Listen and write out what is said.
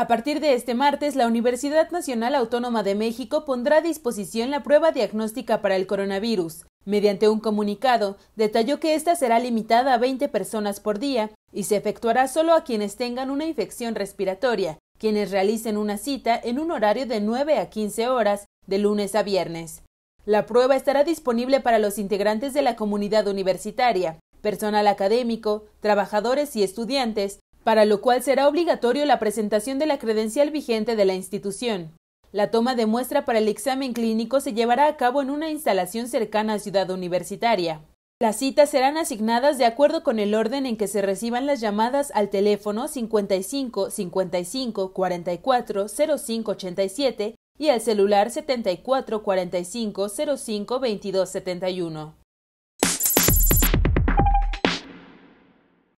A partir de este martes, la Universidad Nacional Autónoma de México pondrá a disposición la prueba diagnóstica para el coronavirus. Mediante un comunicado, detalló que esta será limitada a 20 personas por día y se efectuará solo a quienes tengan una infección respiratoria, quienes realicen una cita en un horario de 9 a 15 horas, de lunes a viernes. La prueba estará disponible para los integrantes de la comunidad universitaria, personal académico, trabajadores y estudiantes, para lo cual será obligatorio la presentación de la credencial vigente de la institución. La toma de muestra para el examen clínico se llevará a cabo en una instalación cercana a Ciudad Universitaria. Las citas serán asignadas de acuerdo con el orden en que se reciban las llamadas al teléfono 55 55 44 05 87 y al celular 74 45 05 22 71.